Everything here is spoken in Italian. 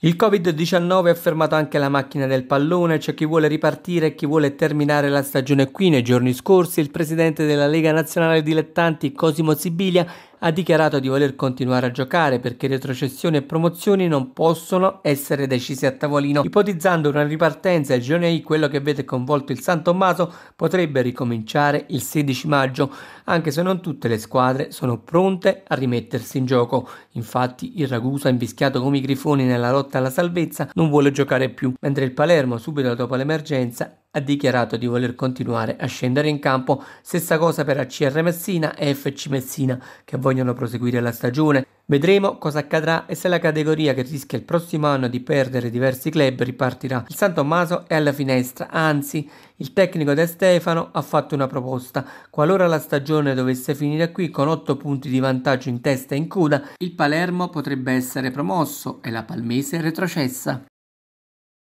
Il Covid-19 ha fermato anche la macchina del pallone, c'è chi vuole ripartire e chi vuole terminare la stagione qui. Nei giorni scorsi il presidente della Lega Nazionale Dilettanti Cosimo Sibilia ha dichiarato di voler continuare a giocare perché retrocessioni e promozioni non possono essere decise a tavolino, ipotizzando una ripartenza il e I, quello che vede coinvolto il San Tommaso, potrebbe ricominciare il 16 maggio, anche se non tutte le squadre sono pronte a rimettersi in gioco. Infatti il Ragusa, invischiato come i grifoni nella lotta alla salvezza, non vuole giocare più, mentre il Palermo, subito dopo l'emergenza, ha dichiarato di voler continuare a scendere in campo, stessa cosa per ACR Messina e FC Messina che vogliono proseguire la stagione. Vedremo cosa accadrà e se la categoria che rischia il prossimo anno di perdere diversi club ripartirà. Il San Tommaso è alla finestra, anzi il tecnico De Stefano ha fatto una proposta. Qualora la stagione dovesse finire qui con 8 punti di vantaggio in testa e in coda, il Palermo potrebbe essere promosso e la Palmese retrocessa.